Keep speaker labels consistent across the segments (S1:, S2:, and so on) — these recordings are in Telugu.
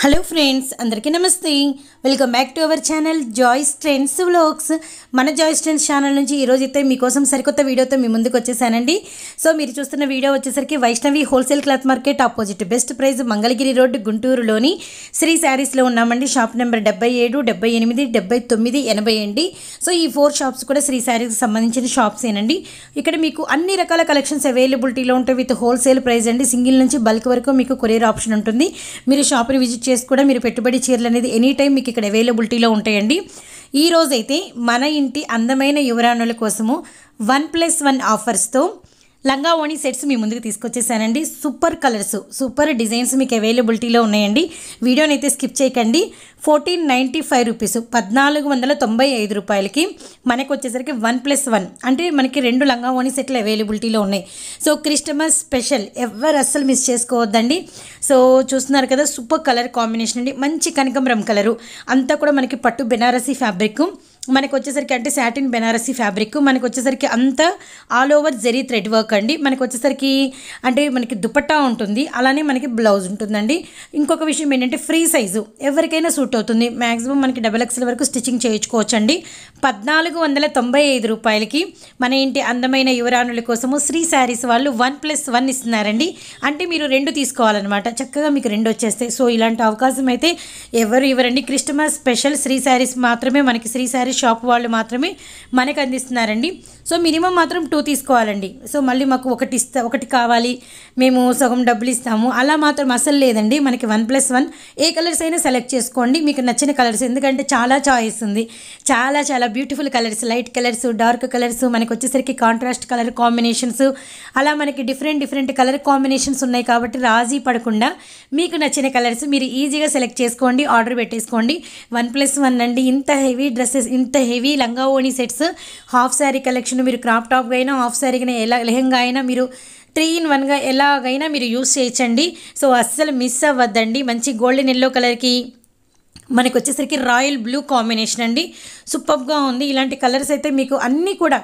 S1: హలో ఫ్రెండ్స్ అందరికీ నమస్తే welcome back to our channel Joy's trends vlogs మన జాయ్స్ ట్రెండ్స్ ఛానల్ నుంచి ఈరోజు అయితే మీకోసం సరికొత్త వీడియోతో మీ ముందుకు వచ్చేసానండి సో మీరు చూస్తున్న వీడియో వచ్చేసరికి Vaishnavi wholesale cloth market opposite best price Mangalagiri road గుంటూరులోని శ్రీ శారీస్లో ఉన్నామండి షాప్ నెంబర్ డెబ్బై ఏడు డెబ్బై ఎనిమిది డెబ్బై తొమ్మిది ఎనభై అండి సో ఈ ఫోర్ షాప్స్ కూడా శ్రీ శారీస్కి సంబంధించిన షాప్స్ ఏనండి ఇక్కడ మీకు అన్ని రకాల కలెక్షన్స్ అవైలబిలిటీలో ఉంటాయి విత్ హోల్సేల్ ప్రైస్ అండి సింగిల్ నుంచి బల్క్ వరకు మీకు కొరియర్ ఆప్షన్ ఉంటుంది మీరు షాప్ని విజిట్ చేసి కూడా మీరు పెట్టుబడి చీరలు అనేది ఎనీ టైం మీకు ఇక్కడ అవైలబిలిటీలో ఉంటాయండి ఈ రోజైతే మన ఇంటి అందమైన యువరాణుల కోసము వన్ ప్లస్ వన్ ఆఫర్స్తో లంగా ఓణి సెట్స్ మీ ముందుకు తీసుకొచ్చేసానండి సూపర్ కలర్స్ సూపర్ డిజైన్స్ మీకు అవైలబిలిటీలో ఉన్నాయండి వీడియోని అయితే స్కిప్ చేయకండి ఫోర్టీన్ నైంటీ ఫైవ్ రూపీస్ పద్నాలుగు వందల తొంభై ఐదు రూపాయలకి మనకు వచ్చేసరికి వన్ ప్లస్ వన్ అంటే మనకి రెండు లంగా ఓణి సెట్లు అవైలబిలిటీలో ఉన్నాయి సో క్రిస్టమస్ స్పెషల్ ఎవరు అస్సలు మిస్ చేసుకోవద్దండి సో చూస్తున్నారు కదా సూపర్ కలర్ కాంబినేషన్ అండి మంచి కనకంబరం కలరు అంతా కూడా మనకి పట్టు బెనారసీ ఫ్యాబ్రిక్ మనకు వచ్చేసరికి అంటే శాటిన్ బెనారసీ ఫ్యాబ్రిక్ మనకు వచ్చేసరికి అంతా all over zari thread work అండి మనకు వచ్చేసరికి అంటే మనకి దుపట్టా ఉంటుంది అలానే మనకి బ్లౌజ్ ఉంటుందండి ఇంకొక విషయం ఏంటంటే ఫ్రీ సైజు ఎవరికైనా సూట్ అవుతుంది మ్యాక్సిమం మనకి డబల్ ఎక్స్ఎల్ వరకు స్టిచ్చింగ్ అండి పద్నాలుగు వందల తొంభై ఐదు రూపాయలకి మన ఇంటి అందమైన యువరాణుల కోసము శ్రీ శారీస్ వాళ్ళు వన్ ప్లస్ వన్ ఇస్తున్నారండి అంటే మీరు రెండు తీసుకోవాలన్నమాట చక్కగా మీకు రెండు వచ్చేస్తాయి సో ఇలాంటి అవకాశం అయితే ఎవరు ఇవ్వరండి క్రిస్టమస్ స్పెషల్ శ్రీ శారీస్ మాత్రమే మనకి శ్రీ శారీస్ షాప్ వాళ్ళు మాత్రమే మనకు అందిస్తున్నారండి సో మినిమం మాత్రం టూ తీసుకోవాలండి సో మళ్ళీ మాకు ఒకటి ఇస్తా ఒకటి కావాలి మేము సగం డబ్బులు ఇస్తాము అలా మాత్రం అసలు లేదండి మనకి వన్ ప్లస్ వన్ ఏ కలర్స్ అయినా సెలెక్ట్ చేసుకోండి మీకు నచ్చిన కలర్స్ ఎందుకంటే చాలా చాయిస్ ఉంది చాలా చాలా beautiful colours light colours dark colours మనకు వచ్చేసరికి కాంట్రాస్ట్ కలర్ కాంబినేషన్స్ అలా మనకి డిఫరెంట్ డిఫరెంట్ కలర్ కాంబినేషన్స్ ఉన్నాయి కాబట్టి రాజీ పడకుండా మీకు నచ్చిన కలర్స్ మీరు ఈజీగా సెలెక్ట్ చేసుకోండి ఆర్డర్ పెట్టేసుకోండి వన్ ప్లస్ వన్ అండి ఇంత హెవీ డ్రెస్సెస్ ఇంత ఇంత heavy langa voni sets half sari collection మీరు క్రాప్ టాప్ అయినా హాఫ్ శారీ అయినా ఎలా లెహంగా అయినా మీరు త్రీ ఇన్ వన్గా ఎలాగైనా మీరు యూస్ చేయొచ్చండి సో అస్సలు మిస్ అవ్వద్దండి మంచి గోల్డెన్ ఎల్లో కలర్కి మనకు వచ్చేసరికి రాయల్ బ్లూ కాంబినేషన్ అండి సూపర్గా ఉంది ఇలాంటి కలర్స్ అయితే మీకు అన్నీ కూడా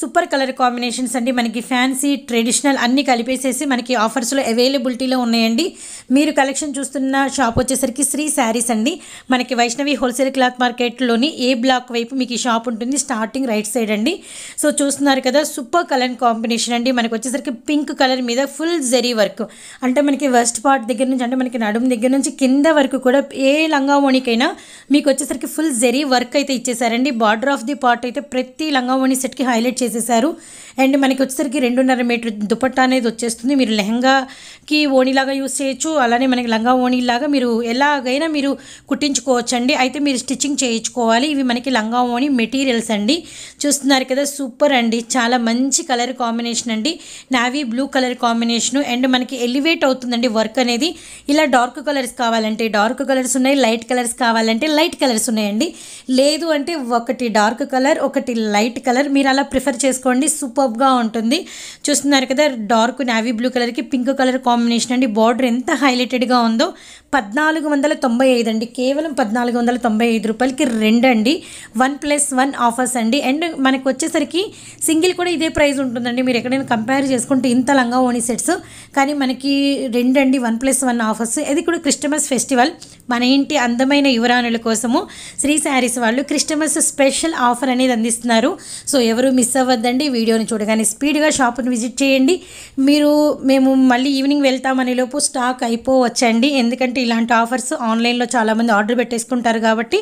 S1: సూపర్ కలర్ కాంబినేషన్స్ అండి మనకి ఫ్యాన్సీ ట్రెడిషనల్ అన్నీ కలిపేసేసి మనకి ఆఫర్స్లో అవైలబిలిటీలో ఉన్నాయండి మీరు కలెక్షన్ చూస్తున్న షాప్ వచ్చేసరికి శ్రీ శారీస్ అండి మనకి వైష్ణవి హోల్సేల్ క్లాత్ మార్కెట్లోని ఏ బ్లాక్ వైపు మీకు ఈ షాప్ ఉంటుంది స్టార్టింగ్ రైట్ సైడ్ అండి సో చూస్తున్నారు కదా సూపర్ కలర్ కాంబినేషన్ అండి మనకి వచ్చేసరికి పింక్ కలర్ మీద ఫుల్ జెరీ వర్క్ అంటే మనకి వెస్ట్ పార్ట్ దగ్గర నుంచి అంటే మనకి నడుము దగ్గర నుంచి కింద వరకు కూడా ఏ లంగావోణికైనా మీకు వచ్చేసరికి ఫుల్ జెరీ వర్క్ అయితే ఇచ్చేసారండి బార్డర్ ఆఫ్ ది పార్ట్ అయితే ప్రతి లంగావోణి సెట్కి హైలైట్ చేసి necesario. అండ్ మనకి వచ్చేసరికి రెండున్నర మీటర్ దుపట్టా అనేది వచ్చేస్తుంది మీరు లెహంగాకి ఓణిలాగా యూస్ చేయొచ్చు అలానే మనకి లంగా ఓణిలాగా మీరు ఎలాగైనా మీరు కుట్టించుకోవచ్చండి అయితే మీరు స్టిచ్చింగ్ చేయించుకోవాలి ఇవి మనకి లంగా ఓణి మెటీరియల్స్ అండి చూస్తున్నారు కదా సూపర్ అండి చాలా మంచి కలర్ కాంబినేషన్ అండి navy blue colour combination and మనకి ఎలివేట్ అవుతుందండి వర్క్ అనేది ఇలా డార్క్ కలర్స్ కావాలంటే డార్క్ కలర్స్ ఉన్నాయి లైట్ కలర్స్ కావాలంటే లైట్ కలర్స్ ఉన్నాయండి లేదు అంటే ఒకటి డార్క్ కలర్ ఒకటి లైట్ కలర్ మీరు అలా ప్రిఫర్ చేసుకోండి సూపర్ సూపర్బ్గా ఉంటుంది చూస్తున్నారు కదా డార్క్ నావీ బ్లూ కలర్కి పింక్ కలర్ కాంబినేషన్ అండి బార్డర్ ఎంత హైలైటెడ్గా ఉందో పద్నాలుగు వందల తొంభై ఐదు అండి కేవలం పద్నాలుగు వందల తొంభై ఐదు రూపాయలకి రెండు అండి వన్ ప్లస్ వన్ ఆఫర్స్ అండి అండ్ మనకు వచ్చేసరికి సింగిల్ కూడా ఇదే ప్రైస్ ఉంటుందండి మీరు ఎక్కడైనా కంపేర్ చేసుకుంటే ఇంత లంగా ఓణి సెట్స్ కానీ మనకి రెండు అండి వన్ ప్లస్ వన్ ఆఫర్స్ ఇది కూడా క్రిస్టమస్ ఫెస్టివల్ మన ఇంటి అందమైన యువరాణుల కోసము శ్రీ శారీస్ వాళ్ళు క్రిస్టమస్ స్పెషల్ ఆఫర్ అనేది అందిస్తున్నారు సో ఎవరు మిస్ అవ్వద్దండి వీడియోని చూడగానే స్పీడ్గా షాప్ను విజిట్ చేయండి మీరు మేము మళ్ళీ ఈవినింగ్ వెళ్తామనే లోపు స్టాక్ అయిపోవచ్చండి ఎందుకంటే కాబట్టి ఇలాంటి ఆఫర్స్ ఆన్లైన్లో చాలామంది ఆర్డర్ పెట్టేసుకుంటారు కాబట్టి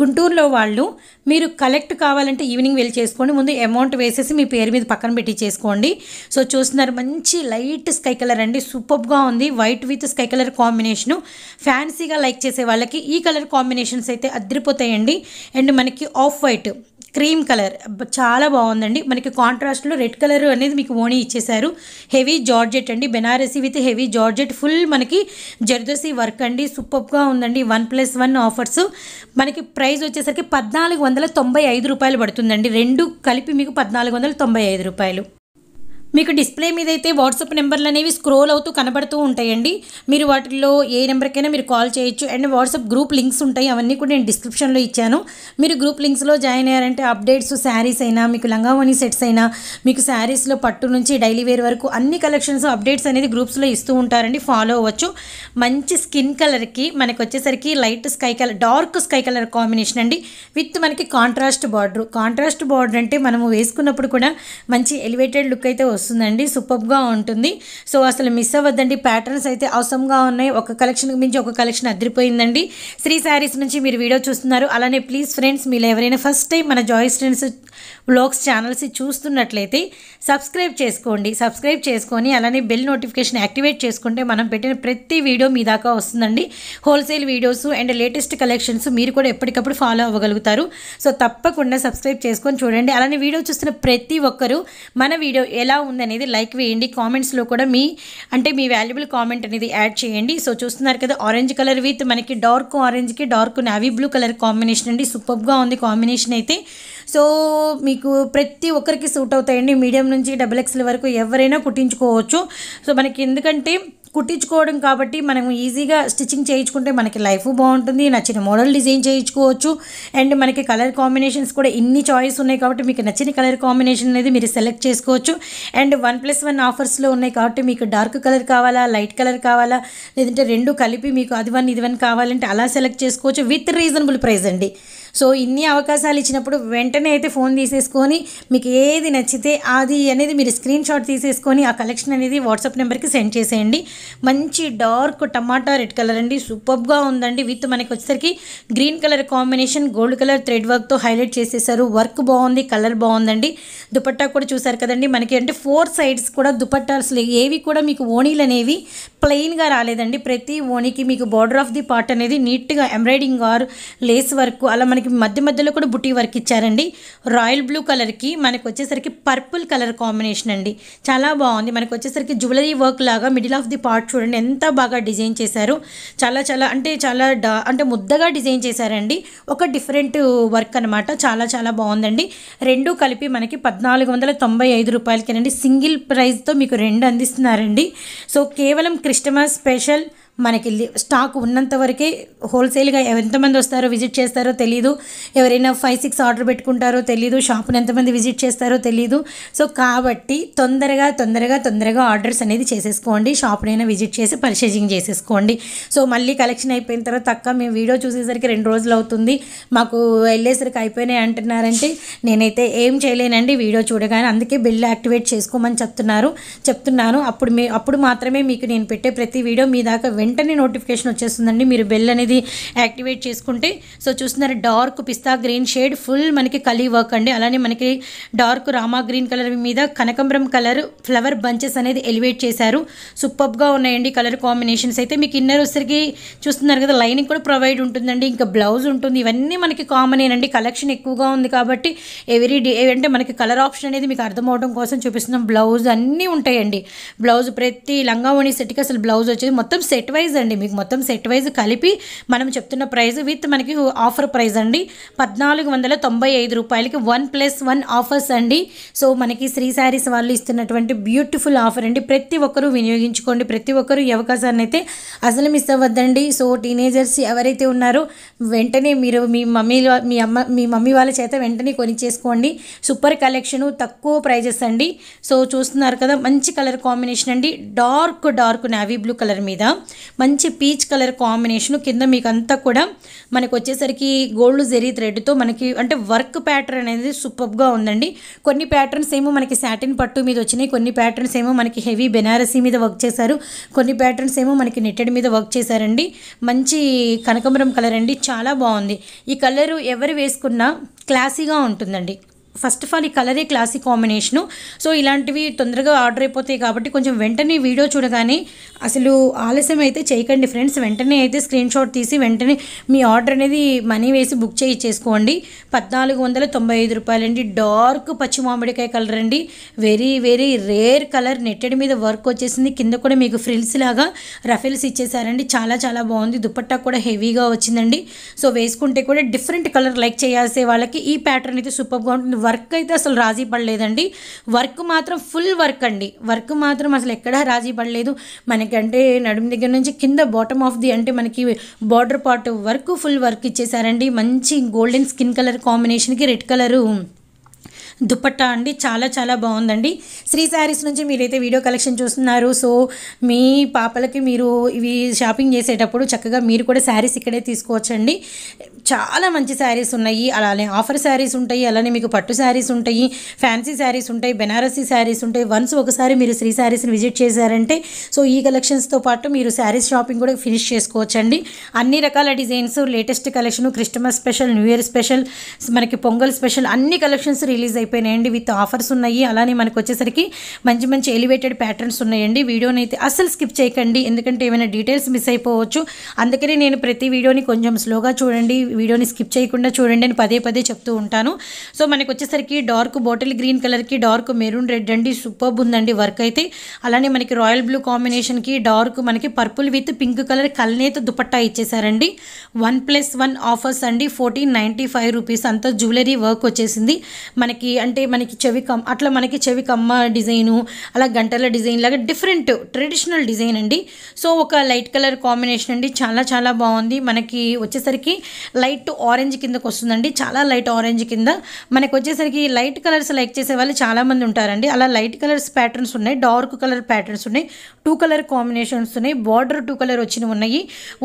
S1: గుంటూరులో వాళ్ళు మీరు కలెక్ట్ కావాలంటే ఈవినింగ్ వెళ్ళి చేసుకోండి ముందు అమౌంట్ వేసేసి మీ పేరు మీద పక్కన పెట్టి చేసుకోండి సో చూస్తున్నారు మంచి లైట్ స్కై కలర్ అండి సూపర్గా ఉంది white with sky colour combination ఫ్యాన్సీగా లైక్ చేసే వాళ్ళకి ఈ కలర్ కాంబినేషన్స్ అయితే అదిరిపోతాయండి అండ్ మనకి ఆఫ్ వైట్ క్రీమ్ కలర్ చాలా బాగుందండి మనకి కాంట్రాస్ట్లో రెడ్ కలర్ అనేది మీకు ఓనీ ఇచ్చేశారు హెవీ జార్జెట్ అండి Banarasi with heavy georgette full మనకి జర్దోసి వర్క్ అండి సూపర్గా ఉందండి వన్ ప్లస్ వన్ ఆఫర్స్ మనకి ప్రైస్ వచ్చేసరికి పద్నాలుగు వందల తొంభై ఐదు రూపాయలు పడుతుందండి రెండు కలిపి మీకు పద్నాలుగు వందల తొంభై ఐదు రూపాయలు మీకు డిస్ప్లే మీద అయితే వాట్సాప్ నెంబర్లు అనేవి స్క్రోల్ అవుతూ కనబడుతూ ఉంటాయండి మీరు వాటిల్లో ఏ నెంబర్కైనా మీరు కాల్ చేయొచ్చు అండ్ వాట్సాప్ గ్రూప్ లింక్స్ ఉంటాయి అవన్నీ కూడా నేను డిస్క్రిప్షన్లో ఇచ్చాను మీరు గ్రూప్ లింక్స్లో జాయిన్ అయ్యారంటే అప్డేట్స్ శారీస్ అయినా మీకు లంగావణి సెట్స్ అయినా మీకు శారీస్లో పట్టు నుంచి డైలీ వేర్ వరకు అన్ని కలెక్షన్స్ అప్డేట్స్ అనేది గ్రూప్స్లో ఇస్తూ ఉంటారండి ఫాలో అవ్వచ్చు మంచి స్కిన్ కలర్కి మనకు వచ్చేసరికి light sky colour dark sky colour combination అండి విత్ మనకి కాంట్రాస్ట్ బార్డర్ కాంట్రాస్ట్ బార్డర్ అంటే మనము వేసుకున్నప్పుడు కూడా మంచి ఎలివేటెడ్ లుక్ అయితే వస్తుంది వస్తుందండి సూపర్గా ఉంటుంది సో అసలు మిస్ అవ్వద్దండి ప్యాటర్న్స్ అయితే అవసరంగా ఉన్నాయి ఒక కలెక్షన్కి మించి ఒక కలెక్షన్ అదిరిపోయిందండి శ్రీ శారీస్ నుంచి మీరు వీడియో చూస్తున్నారు అలానే ప్లీజ్ ఫ్రెండ్స్ మీరు ఎవరైనా ఫస్ట్ టైం మన జాయిస్ ఫ్రెండ్స్ బ్లాగ్స్ ఛానల్స్ చూస్తున్నట్లయితే సబ్స్క్రైబ్ చేసుకోండి సబ్స్క్రైబ్ చేసుకొని అలానే బెల్ నోటిఫికేషన్ యాక్టివేట్ చేసుకుంటే మనం పెట్టిన ప్రతి వీడియో మీ దాకా వస్తుందండి wholesale videos and latest collections మీరు కూడా ఎప్పటికప్పుడు ఫాలో అవ్వగలుగుతారు సో తప్పకుండా సబ్స్క్రైబ్ చేసుకొని చూడండి అలానే వీడియో చూస్తున్న ప్రతి ఒక్కరూ మన వీడియో ఎలా ఉందనేది లైక్ వేయండి కామెంట్స్లో కూడా మీ అంటే మీ వాల్యుబుల్ కామెంట్ అనేది యాడ్ చేయండి సో చూస్తున్నారు కదా ఆరెంజ్ కలర్ విత్ మనకి డార్క్ ఆరెంజ్కి dark navy blue colour combination అండి సూపర్గా ఉంది కాంబినేషన్ అయితే సో మీకు ప్రతి ఒక్కరికి సూట్ అవుతాయండి మీడియం నుంచి డబుల్ ఎక్స్ల వరకు ఎవరైనా కుట్టించుకోవచ్చు సో మనకి ఎందుకంటే కుట్టించుకోవడం కాబట్టి మనం ఈజీగా స్టిచ్చింగ్ చేయించుకుంటే మనకి లైఫ్ బాగుంటుంది నచ్చిన మోడల్ డిజైన్ చేయించుకోవచ్చు అండ్ మనకి కలర్ కాంబినేషన్స్ కూడా ఇన్ని చాయిస్ ఉన్నాయి కాబట్టి మీకు నచ్చిన కలర్ కాంబినేషన్ అనేది మీరు సెలెక్ట్ చేసుకోవచ్చు అండ్ వన్ ప్లస్ వన్ ఆఫర్స్లో ఉన్నాయి కాబట్టి మీకు డార్క్ కలర్ కావాలా లైట్ కలర్ కావాలా లేదంటే రెండు కలిపి మీకు అది వన్ ఇది వన్ కావాలంటే అలా సెలెక్ట్ చేసుకోవచ్చు విత్ రీజనబుల్ ప్రైస్ అండి సో ఇన్ని అవకాశాలు ఇచ్చినప్పుడు వెంటనే అయితే ఫోన్ తీసేసుకొని మీకు ఏది నచ్చితే అది అనేది మీరు స్క్రీన్ షాట్ తీసేసుకొని ఆ కలెక్షన్ అనేది వాట్సాప్ నెంబర్కి సెండ్ చేసేయండి మంచి డార్క్ టమాటా రెడ్ కలర్ అండి సూపర్గా ఉందండి విత్ మనకి వచ్చేసరికి green colour combination gold colour thread వర్క్తో హైలైట్ చేసేసారు వర్క్ బాగుంది కలర్ బాగుందండి దుపట్టా కూడా చూసారు కదండి మనకి అంటే ఫోర్ సైడ్స్ కూడా దుపట్టాస్ ఏవి కూడా మీకు ఓణీలు అనేవి ప్లెయిన్గా రాలేదండి ప్రతి ఓణికి మీకు బార్డర్ ఆఫ్ ది పార్ట్ అనేది నీట్గా ఎంబ్రాయిడింగ్ ఆర్ లేస్ వర్క్ అలా మనకి మనకి మధ్య మధ్యలో కూడా బుటీ వర్క్ ఇచ్చారండి రాయల్ బ్లూ కలర్కి మనకు వచ్చేసరికి పర్పుల్ కలర్ కాంబినేషన్ అండి చాలా బాగుంది మనకు వచ్చేసరికి జ్యువెలరీ వర్క్ లాగా మిడిల్ ఆఫ్ ది పార్ట్ చూడండి ఎంత బాగా డిజైన్ చేశారు చాలా చాలా అంటే చాలా అంటే ముద్దగా డిజైన్ చేశారండి ఒక డిఫరెంట్ వర్క్ అనమాట చాలా చాలా బాగుందండి రెండు కలిపి మనకి పద్నాలుగు వందల తొంభై ఐదు రూపాయలకేనండి సింగిల్ ప్రైస్తో మీకు రెండు అందిస్తున్నారండి సో కేవలం క్రిస్టమస్ స్పెషల్ మనకి స్టాక్ ఉన్నంత వరకే హోల్సేల్గా ఎంతమంది వస్తారో విజిట్ చేస్తారో తెలియదు ఎవరైనా ఫైవ్ సిక్స్ ఆర్డర్ పెట్టుకుంటారో తెలియదు షాప్ని ఎంతమంది విజిట్ చేస్తారో తెలియదు సో కాబట్టి తొందరగా తొందరగా తొందరగా ఆర్డర్స్ అనేది చేసేసుకోండి షాప్నైనా విజిట్ చేసి పర్చేజింగ్ చేసేసుకోండి సో మళ్ళీ కలెక్షన్ అయిపోయిన తర్వాత తక్క మేము వీడియో చూసేసరికి రెండు రోజులు అవుతుంది మాకు వెళ్ళేసరికి అయిపోయినాయి అంటున్నారంటే నేనైతే ఏం చేయలేనండి వీడియో చూడగానే అందుకే బిల్ యాక్టివేట్ చేసుకోమని చెప్తున్నారు చెప్తున్నాను అప్పుడు మీ అప్పుడు మాత్రమే మీకు నేను పెట్టే ప్రతి వీడియో మీ దాకా వెంటనే నోటిఫికేషన్ వచ్చేస్తుందండి మీరు బెల్ అనేది యాక్టివేట్ చేసుకుంటే సో చూస్తున్నారు dark pista green shade full మనకి కలీ వర్క్ అండి అలానే మనకి డార్క్ రామా గ్రీన్ కలర్ మీద కనకంబరం కలర్ ఫ్లవర్ బంచెస్ అనేది ఎలివేట్ చేశారు సూపర్గా ఉన్నాయండి కలర్ కాంబినేషన్స్ అయితే మీకు ఇన్నర్ వచ్చరికి చూస్తున్నారు కదా లైనింగ్ కూడా ప్రొవైడ్ ఉంటుందండి ఇంకా బ్లౌజ్ ఉంటుంది ఇవన్నీ మనకి కామన్ అండి కలెక్షన్ ఎక్కువగా ఉంది కాబట్టి ఎవరీ డే అంటే మనకి కలర్ ఆప్షన్ అనేది మీకు అర్థమవడం కోసం చూపిస్తున్నాం బ్లౌజ్ అన్నీ ఉంటాయండి బ్లౌజ్ ప్రతి లంగా ఉండి సెట్కి అసలు బ్లౌజ్ వచ్చేది మొత్తం సెట్ సెట్ వైజ్ అండి మీకు మొత్తం సెట్ వైజ్ కలిపి మనం చెప్తున్న ప్రైజ్ విత్ మనకి ఆఫర్ ప్రైస్ అండి పద్నాలుగు వందల తొంభై ఐదు రూపాయలకి వన్ ప్లస్ వన్ ఆఫర్స్ అండి సో మనకి శ్రీ శారీస్ వాళ్ళు ఇస్తున్నటువంటి బ్యూటిఫుల్ ఆఫర్ అండి ప్రతి ఒక్కరూ వినియోగించుకోండి ప్రతి ఒక్కరూ ఈ అవకాశాన్ని అయితే అసలు మిస్ అవ్వద్దండి సో టీనేజర్స్ ఎవరైతే ఉన్నారో వెంటనే మీరు మీ మమ్మీ మీ అమ్మ మీ మమ్మీ వాళ్ళ చేత వెంటనే కొనిచ్చేసుకోండి సూపర్ కలెక్షన్ తక్కువ ప్రైజెస్ అండి సో చూస్తున్నారు కదా మంచి కలర్ కాంబినేషన్ అండి dark dark navy blue colour మీద మంచి పీచ్ కలర్ కాంబినేషన్ కింద మీకు అంతా కూడా మనకు వచ్చేసరికి గోల్డ్ జెరీ థ్రెడ్తో మనకి అంటే వర్క్ ప్యాటర్న్ అనేది సూపర్గా ఉందండి కొన్ని ప్యాటర్న్స్ ఏమో మనకి సాటిన్ పట్టు మీద వచ్చినాయి కొన్ని ప్యాటర్న్స్ ఏమో మనకి హెవీ బెనారసీ మీద వర్క్ చేశారు కొన్ని ప్యాటర్న్స్ ఏమో మనకి నెట్టెడ్ మీద వర్క్ చేశారండి మంచి కనకమరం కలర్ అండి చాలా బాగుంది ఈ కలరు ఎవరు వేసుకున్నా క్లాసీగా ఉంటుందండి ఫస్ట్ ఆఫ్ ఆల్ ఈ కలరే క్లాసిక్ కాంబినేషను సో ఇలాంటివి తొందరగా ఆర్డర్ అయిపోతాయి కాబట్టి కొంచెం వెంటనే వీడియో చూడగానే అసలు ఆలస్యం అయితే చేయకండి ఫ్రెండ్స్ వెంటనే అయితే స్క్రీన్ షాట్ తీసి వెంటనే మీ ఆర్డర్ అనేది మనీ వేసి బుక్ చేయి చేసుకోండి పద్నాలుగు వందల తొంభై ఐదు రూపాయలండి డార్క్ పచ్చి మామిడికాయ కలర్ అండి very very rare colour netted మీద వర్క్ వచ్చేసింది కింద కూడా మీకు ఫ్రిల్స్ లాగా రఫెల్స్ ఇచ్చేసారండి చాలా చాలా బాగుంది దుపట్టా కూడా హెవీగా వచ్చిందండి సో వేసుకుంటే కూడా డిఫరెంట్ కలర్ లైక్ చేయాల్సే వాళ్ళకి ఈ ప్యాటర్న్ అయితే సూపర్గా ఉంటుంది వర్క్ అయితే అసలు రాజీ పడలేదండి వర్క్ మాత్రం ఫుల్ వర్క్ అండి వర్క్ మాత్రం అసలు ఎక్కడా రాజీ పడలేదు మనకంటే నడుము దగ్గర నుంచి కింద బాటమ్ ఆఫ్ ది అంటే మనకి border part work full work ఇచ్చేసారండి మంచి గోల్డెన్ స్కిన్ కలర్ కాంబినేషన్కి రెడ్ కలరు దుపట్టా అండి చాలా చాలా బాగుందండి శ్రీ శారీస్ నుంచి మీరైతే వీడియో కలెక్షన్ చూస్తున్నారు సో మీ పాపలకి మీరు ఇవి షాపింగ్ చేసేటప్పుడు చక్కగా మీరు కూడా శారీస్ ఇక్కడే తీసుకోవచ్చండి చాలా మంచి శారీస్ ఉన్నాయి అలానే ఆఫర్ శారీస్ ఉంటాయి అలానే మీకు పట్టు శారీస్ ఉంటాయి ఫ్యాన్సీ శారీస్ ఉంటాయి బెనారసీ శారీస్ ఉంటాయి వన్స్ ఒకసారి మీరు శ్రీ శారీస్ని విజిట్ చేశారంటే సో ఈ కలెక్షన్స్తో పాటు మీరు శారీస్ షాపింగ్ కూడా ఫినిష్ చేసుకోవచ్చండి అన్ని రకాల designs latest collection Christmas special new year special మనకి పొంగల్ స్పెషల్ అన్ని కలెక్షన్స్ రిలీజ్ అయిపోయి అయిపోయినాయండి విత్ ఆఫర్స్ ఉన్నాయి అలానే మనకు వచ్చేసరికి మంచి మంచి ఎలివేటెడ్ ప్యాటర్న్స్ ఉన్నాయండి వీడియోని అయితే అస్సలు స్కిప్ చేయకండి ఎందుకంటే ఏమైనా డీటెయిల్స్ మిస్ అయిపోవచ్చు అందుకనే నేను ప్రతి వీడియోని కొంచెం స్లోగా చూడండి వీడియోని స్కిప్ చేయకుండా చూడండి అని పదే పదే చెప్తూ ఉంటాను సో మనకు వచ్చేసరికి డార్క్ బాటిల్ గ్రీన్ కలర్కి డార్క్ మెరూన్ రెడ్ అండి సూపర్బ్ ఉందండి వర్క్ అయితే అలానే మనకి రాయల్ బ్లూ కాంబినేషన్కి డార్క్ మనకి పర్పుల్ విత్ పింక్ కలర్ కల్నేత దుపట్టా ఇచ్చేసారండి వన్ ప్లస్ వన్ ఆఫర్స్ అండి ఫోర్టీన్ నైంటీ ఫైవ్ రూపీస్ అంతా జ్యువెలరీ వర్క్ వచ్చేసింది మనకి అంటే మనకి చెవి కమ్ అట్లా మనకి చెవి కమ్మ డిజైను అలా గంటల డిజైన్ లాగా డిఫరెంట్ ట్రెడిషనల్ డిజైన్ అండి సో ఒక లైట్ కలర్ కాంబినేషన్ అండి చాలా చాలా బాగుంది మనకి వచ్చేసరికి లైట్ ఆరెంజ్ కిందకు వస్తుందండి చాలా లైట్ ఆరెంజ్ కింద మనకు వచ్చేసరికి లైట్ కలర్స్ లైక్ చేసే వాళ్ళు చాలామంది ఉంటారండి అలా లైట్ కలర్స్ ప్యాటర్న్స్ ఉన్నాయి డార్క్ కలర్ ప్యాటర్న్స్ ఉన్నాయి టూ కలర్ కాంబినేషన్స్ ఉన్నాయి బార్డర్ టూ కలర్ వచ్చినవి ఉన్నాయి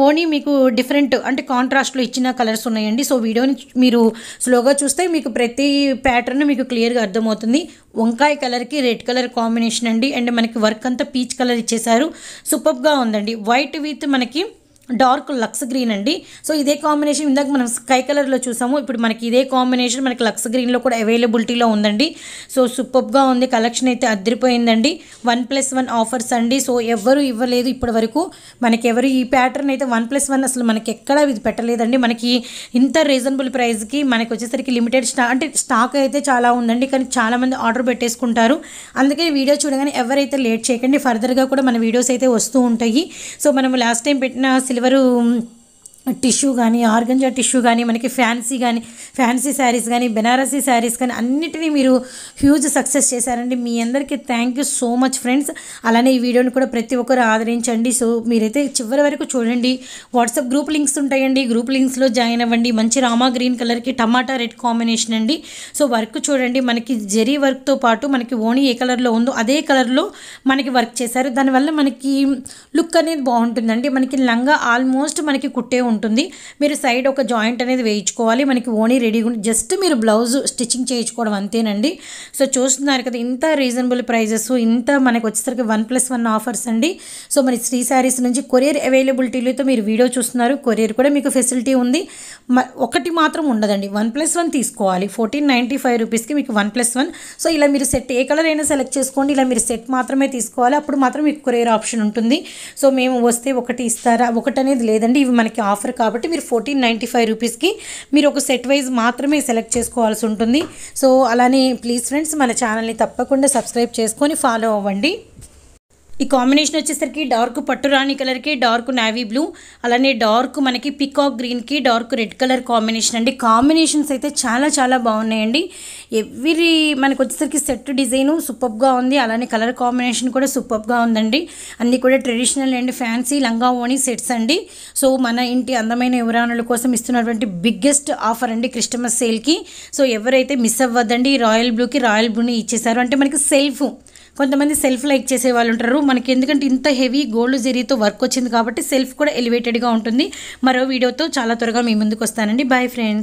S1: ఓన్లీ మీకు డిఫరెంట్ అంటే కాంట్రాస్ట్లో ఇచ్చిన కలర్స్ ఉన్నాయండి సో వీడియోని మీరు స్లోగా చూస్తే మీకు ప్రతి ప్యాటర్న్ మీకు క్లియర్గా అర్థమవుతుంది వంకాయ కలర్కి రెడ్ కలర్ కాంబినేషన్ అండి అండ్ మనకి వర్క్ అంతా పీచ్ కలర్ ఇచ్చేశారు సూపర్గా ఉందండి వైట్ విత్ మనకి డార్క్ లక్స్ గ్రీన్ అండి సో ఇదే కాంబినేషన్ ఇందాక మనం స్కై కలర్లో చూసాము ఇప్పుడు మనకి ఇదే కాంబినేషన్ మనకి లక్స్ గ్రీన్లో కూడా అవైలబిలిటీలో ఉందండి సో సూపర్గా ఉంది కలెక్షన్ అయితే అద్దరిపోయిందండి వన్ ప్లస్ వన్ ఆఫర్స్ అండి సో ఎవరు ఇవ్వలేదు ఇప్పటి వరకు మనకి ఎవరు ఈ ప్యాటర్న్ అయితే వన్ ప్లస్ వన్ అసలు మనకి ఎక్కడ ఇది పెట్టలేదండి మనకి ఇంత రీజనబుల్ ప్రైస్కి మనకి వచ్చేసరికి లిమిటెడ్ స్టా అంటే స్టాక్ అయితే చాలా ఉందండి కానీ చాలామంది ఆర్డర్ పెట్టేసుకుంటారు అందుకే వీడియో చూడగానే ఎవరైతే లేట్ చేయకండి ఫర్దర్గా కూడా మన వీడియోస్ అయితే వస్తూ ఉంటాయి సో మనం లాస్ట్ టైం పెట్టిన సిల్వరు టిష్యూ కానీ ఆర్గంజా టిష్యూ కానీ మనకి ఫ్యాన్సీ కానీ ఫ్యాన్సీ శారీస్ కానీ బెనారసీ శారీస్ కానీ అన్నిటినీ మీరు హ్యూజ్ సక్సెస్ చేశారండి మీ అందరికీ thank you so much friends అలానే ఈ వీడియోని కూడా ప్రతి ఒక్కరు ఆదరించండి సో మీరైతే చివరి వరకు చూడండి వాట్సాప్ గ్రూప్ లింక్స్ ఉంటాయండి గ్రూప్ లింక్స్లో జాయిన్ అవ్వండి మంచి రామా గ్రీన్ కలర్కి టమాటా రెడ్ కాంబినేషన్ అండి సో వర్క్ చూడండి మనకి జెరీ వర్క్తో పాటు మనకి ఓణి ఏ కలర్లో ఉందో అదే కలర్లో మనకి వర్క్ చేశారు దానివల్ల మనకి లుక్ అనేది బాగుంటుందండి మనకి లంగా ఆల్మోస్ట్ మనకి కుట్టే ఉంటుంది ఉంటుంది మీరు సైడ్ ఒక జాయింట్ అనేది వేయించుకోవాలి మనకి ఓనీ రెడీగా జస్ట్ మీరు బ్లౌజ్ స్టిచ్చింగ్ చేయించుకోవడం అంతేనండి సో చూస్తున్నారు కదా ఇంత రీజనబుల్ ప్రైజెస్ ఇంత మనకు వచ్చేసరికి వన్ ప్లస్ వన్ ఆఫర్స్ అండి సో మరి శ్రీ శారీస్ నుంచి కొరియర్ అవైలబిలిటీలతో మీరు వీడియో చూస్తున్నారు కొరియర్ కూడా మీకు ఫెసిలిటీ ఉంది ఒకటి మాత్రం ఉండదండి వన్ ప్లస్ వన్ తీసుకోవాలి ఫోర్టీన్ నైంటీ ఫైవ్ రూపీస్కి మీకు వన్ ప్లస్ వన్ సో ఇలా మీరు సెట్ ఏ కలర్ అయినా సెలెక్ట్ చేసుకోండి ఇలా మీరు సెట్ మాత్రమే తీసుకోవాలి అప్పుడు మాత్రం మీకు కొరియర్ ఆప్షన్ ఉంటుంది సో మేము వస్తే ఒకటి ఇస్తారా ఒకటి అనేది లేదండి ఇవి మనకి ఆఫర్ ఆఫర్ కాబట్టి మీరు ఫోర్టీన్ నైంటీ ఫైవ్ రూపీస్కి మీరు ఒక సెట్ వైజ్ మాత్రమే సెలెక్ట్ చేసుకోవాల్సి ఉంటుంది సో అలానే ప్లీజ్ ఫ్రెండ్స్ మన ఛానల్ని తప్పకుండా సబ్స్క్రైబ్ చేసుకొని ఫాలో అవ్వండి ఈ కాంబినేషన్ వచ్చేసరికి డార్క్ పట్టు రాణి కలర్కి డార్క్ నావీ బ్లూ అలానే డార్క్ మనకి పికాక్ గ్రీన్కి డార్క్ రెడ్ కలర్ కాంబినేషన్ అండి కాంబినేషన్స్ అయితే చాలా చాలా బాగున్నాయండి ఎవ్రీ మనకు వచ్చేసరికి సెట్ డిజైను సూపర్గా ఉంది అలానే కలర్ కాంబినేషన్ కూడా సూపర్గా ఉందండి అన్నీ కూడా ట్రెడిషనల్ అండ్ ఫ్యాన్సీ లంగా ఓణి సెట్స్ అండి సో మన ఇంటి అందమైన వివరాణుల కోసం ఇస్తున్నటువంటి బిగ్గెస్ట్ ఆఫర్ అండి క్రిస్టమస్ సేల్కి సో ఎవరైతే మిస్ అవ్వద్దండి రాయల్ బ్లూకి రాయల్ బ్లూని ఇచ్చేసారు అంటే మనకి సెల్ఫ్ కొంతమంది సెల్ఫ్ లైక్ చేసే వాళ్ళు ఉంటారు మనకి ఎందుకంటే ఇంత హెవీ గోల్డ్ జెరీతో వర్క్ వచ్చింది కాబట్టి సెల్ఫ్ కూడా ఎలివేటెడ్గా ఉంటుంది మరో వీడియోతో చాలా త్వరగా మీ ముందుకు వస్తానండి బాయ్ ఫ్రెండ్స్